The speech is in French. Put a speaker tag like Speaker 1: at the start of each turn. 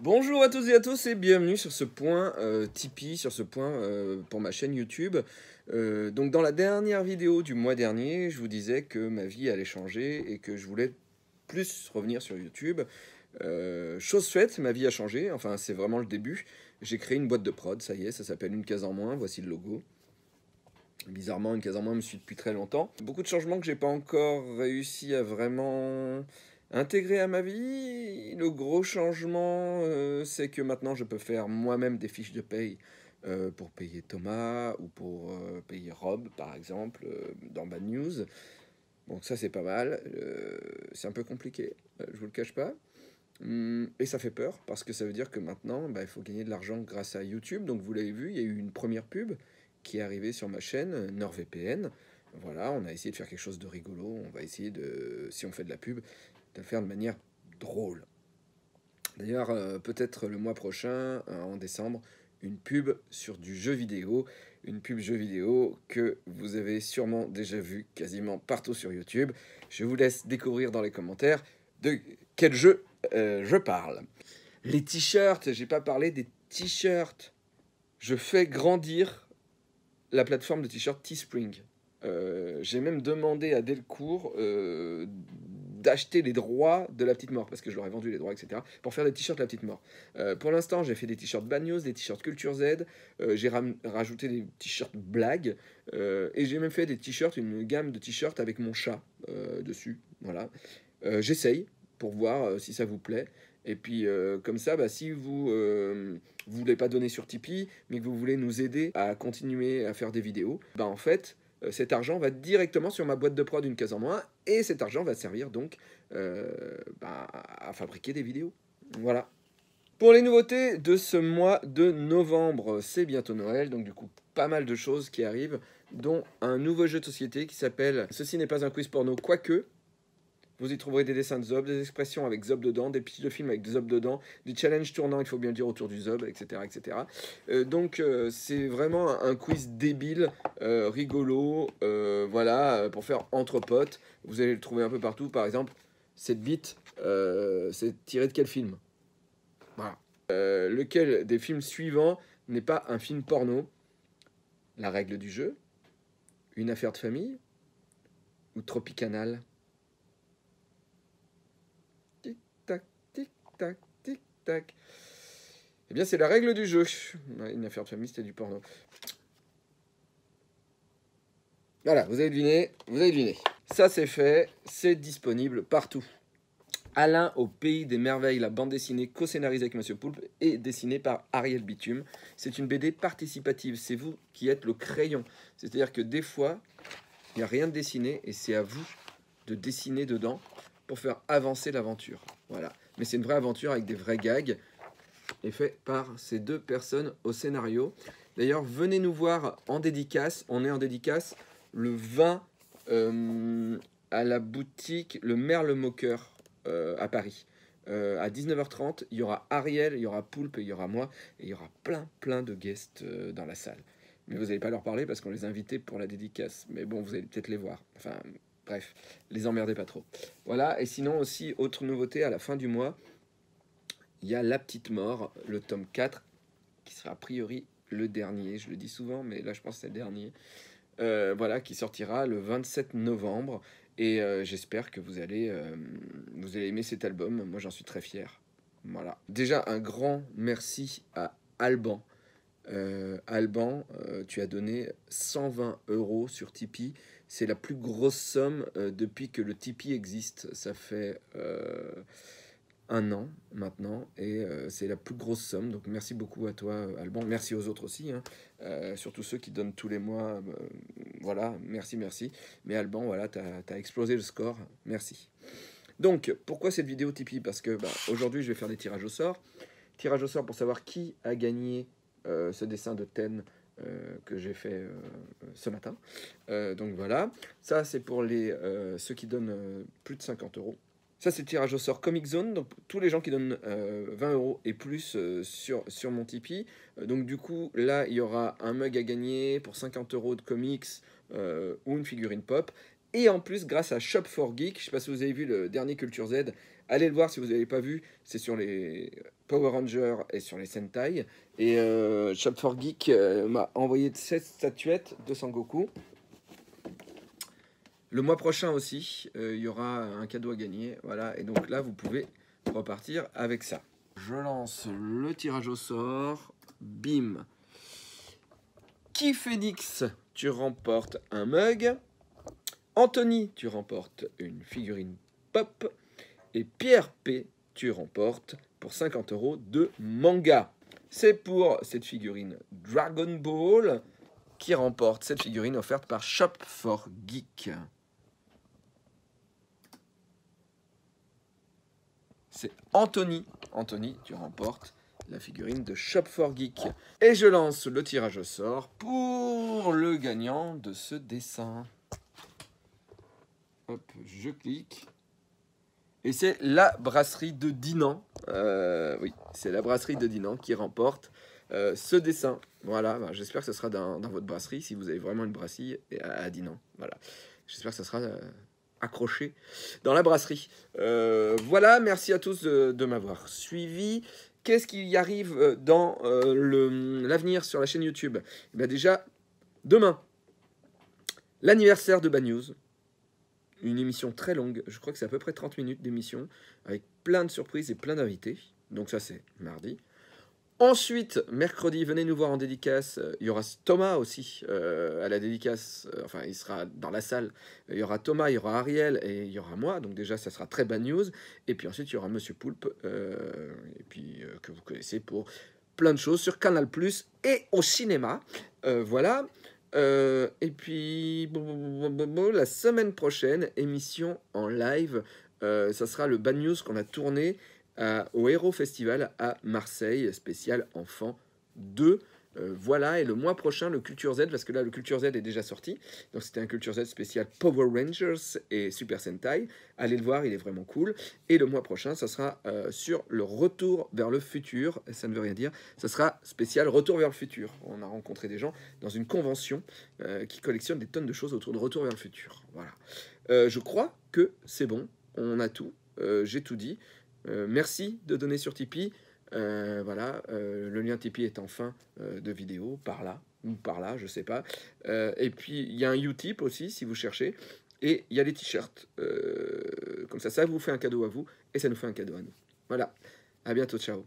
Speaker 1: Bonjour à tous et à tous et bienvenue sur ce point euh, Tipeee, sur ce point euh, pour ma chaîne YouTube. Euh, donc dans la dernière vidéo du mois dernier, je vous disais que ma vie allait changer et que je voulais plus revenir sur YouTube. chose faite, ma vie a changé, enfin c'est vraiment le début. J'ai créé une boîte de prod, ça y est, ça s'appelle Une case en moins, voici le logo. Bizarrement, Une case en moins me suit depuis très longtemps. Beaucoup de changements que j'ai pas encore réussi à vraiment Intégré à ma vie, le gros changement, euh, c'est que maintenant je peux faire moi-même des fiches de paye euh, pour payer Thomas ou pour euh, payer Rob, par exemple, dans Bad News. Donc ça, c'est pas mal. c'est un peu compliqué, je vous le cache pas. Hum, et ça fait peur parce que ça veut dire que maintenant, bah, il faut gagner de l'argent grâce à YouTube. Donc vous l'avez vu, il y a eu une première pub qui est arrivée sur ma chaîne NordVPN. Voilà, on a essayé de faire quelque chose de rigolo. On va essayer de, si on fait de la pub, de faire de manière drôle. D'ailleurs, euh, peut-être le mois prochain, euh, en décembre, une pub sur du jeu vidéo. Une pub jeu vidéo que vous avez sûrement déjà vue quasiment partout sur YouTube. Je vous laisse découvrir dans les commentaires de quel jeu euh, je parle. Les t-shirts, j'ai pas parlé des t-shirts. Je fais grandir la plateforme de t-shirts Teespring. j'ai même demandé à Delcourt d'acheter les droits de la petite mort, parce que je leur ai vendu les droits, etc., pour faire des t-shirts de la petite mort. Euh, pour l'instant, j'ai fait des t-shirts Bagnos, des t-shirts Culture Z, euh, j'ai rajouté des t-shirts blagues, euh, et j'ai même fait des t-shirts, une gamme de t-shirts avec mon chat dessus. Voilà. J'essaye pour voir si ça vous plaît. Et puis comme ça, bah, si vous vous voulez pas donner sur Tipeee, mais que vous voulez nous aider à continuer à faire des vidéos, bah en fait, euh, cet argent va directement sur ma boîte de prod d'une case en moins, et cet argent va servir donc euh, bah, à fabriquer des vidéos. Voilà. Pour les nouveautés de ce mois de novembre, c'est bientôt Noël, donc du coup pas mal de choses qui arrivent, dont un nouveau jeu de société qui s'appelle Ceci n'est pas un quiz porno, quoique, vous y trouverez des dessins de Zob, des expressions avec Zob dedans, des petits films avec Zob dedans, des challenges tournants, il faut bien le dire, autour du Zob, etc. etc. Euh, donc euh, c'est vraiment un quiz débile, euh, rigolo, voilà, pour faire entre potes. Vous allez le trouver un peu partout. Par exemple, cette bite, c'est tiré de quel film Voilà. lequel des films suivants n'est pas un film porno La règle du jeu Une affaire de famille Ou Tropicanal Et Eh bien, c'est la règle du jeu. Une affaire de famille, c'était du porno. Voilà, vous avez deviné, vous avez deviné. Ça, c'est fait, c'est disponible partout. Alain au pays des merveilles, la bande dessinée co-scénarisée avec Monsieur Poulpe et dessinée par Ariel Bitume. C'est une BD participative, c'est vous qui êtes le crayon. C'est-à-dire que des fois, il n'y a rien de dessiné et c'est à vous de dessiner dedans pour faire avancer l'aventure. Voilà mais c'est une vraie aventure avec des vrais gags et fait par ces deux personnes au scénario. D'ailleurs, venez nous voir en dédicace. On est en dédicace le 20 euh, à la boutique Le Merle Moqueur euh, à Paris. Euh, à 19h30, il y aura Ariel, il y aura Poulpe, il y aura moi, et il y aura plein, plein de guests dans la salle. Mais vous n'allez pas leur parler parce qu'on les a invités pour la dédicace. Mais bon, vous allez peut-être les voir. Enfin, Bref, les emmerdez pas trop. Voilà, et sinon aussi, autre nouveauté, à la fin du mois, il y a La Petite Mort, le tome 4, qui sera a priori le dernier, je le dis souvent, mais là je pense que c'est le dernier, euh, voilà, qui sortira le 27 novembre, et euh, j'espère que vous allez, euh, vous allez aimer cet album, moi j'en suis très fier. Voilà. Déjà un grand merci à Alban, euh, Alban, euh, tu as donné 120 euros sur Tipeee. C'est la plus grosse somme euh, depuis que le Tipeee existe. Ça fait un an maintenant et c'est la plus grosse somme. Donc merci beaucoup à toi, Alban. Merci aux autres aussi, hein. surtout ceux qui donnent tous les mois. voilà, merci, merci. Mais Alban, voilà, tu as, explosé le score. Merci. Donc, pourquoi cette vidéo Tipeee Parce que bah, aujourd'hui, je vais faire des tirages au sort. Tirage au sort pour savoir qui a gagné euh, ce dessin de Ten euh, que j'ai fait euh, ce matin. donc voilà, ça c'est pour les, ceux qui donnent plus de 50 euros. Ça, c'est le tirage au sort Comic Zone. Donc, tous les gens qui donnent 20 euros et plus sur, sur mon Tipeee. donc, du coup, là, il y aura un mug à gagner pour 50 euros de comics ou une figurine pop. Et en plus, grâce à Shop for Geek, je sais pas si vous avez vu le dernier Culture Z, Allez le voir si vous n'avez pas vu. C'est sur les Power Rangers et sur les Sentai. Et euh, chap Shop for Geek euh, m'a envoyé cette statuettes de Sangoku. Le mois prochain aussi, euh, il y aura un cadeau à gagner. Voilà. Et donc là, vous pouvez repartir avec ça. Je lance le tirage au sort. Bim. Qui Phoenix, tu remportes un mug. Anthony, tu remportes une figurine pop et Pierre P. Tu remportes pour 50 euros de manga. C'est pour cette figurine Dragon Ball qui remporte cette figurine offerte par Shop for Geek. C'est Anthony. Anthony, tu remportes la figurine de Shop for Geek. Et je lance le tirage au sort pour le gagnant de ce dessin. Hop, je clique c'est la brasserie de Dinan, euh, oui, c'est la brasserie de Dinan qui remporte euh, ce dessin. Voilà, bah, j'espère que ce sera dans, votre brasserie, si vous avez vraiment une brasserie à, Dinan. Voilà, j'espère que ce sera euh, accroché dans la brasserie. voilà, merci à tous de, m'avoir suivi. Qu'est-ce qui arrive dans l'avenir sur la chaîne YouTube eh ben, Déjà, demain, l'anniversaire de Bad News une émission très longue. Je crois que c'est à peu près 30 minutes d'émission, avec plein de surprises et plein d'invités. Donc ça, c'est mardi. Ensuite, mercredi, venez nous voir en dédicace. Il y aura Thomas aussi euh, à la dédicace. Euh, enfin, il sera dans la salle. Il y aura Thomas, il y aura Ariel et il y aura moi. Donc déjà, ça sera très bad news. Et puis ensuite, il y aura Monsieur Poulpe, euh, et puis que vous connaissez pour plein de choses sur Canal Plus et au cinéma. voilà. Euh, et puis, la semaine prochaine, émission en live. Euh, ça sera le Bad News qu'on a tourné au Hero Festival à Marseille, spécial Enfant 2. Euh, voilà, et le mois prochain, le Culture Z, parce que là, le Culture Z est déjà sorti. Donc, c'était un Culture Z spécial Power Rangers et Super Sentai. Allez le voir, il est vraiment cool. Et le mois prochain, ça sera euh, sur le retour vers le futur. Ça ne veut rien dire. Ça sera spécial Retour vers le futur. On a rencontré des gens dans une convention euh, qui collectionne des tonnes de choses autour de Retour vers le futur. Voilà. je crois que c'est bon. On a tout. J'ai tout dit. merci de donner sur Tipeee. Euh, voilà, euh, le lien Tipeee est en fin euh, de vidéo, par là, ou par là, je sais pas. et puis, il y a un Utip aussi, si vous cherchez. Et il y a les t-shirts. comme ça, ça vous fait un cadeau à vous, et ça nous fait un cadeau à nous. Voilà, à bientôt, ciao.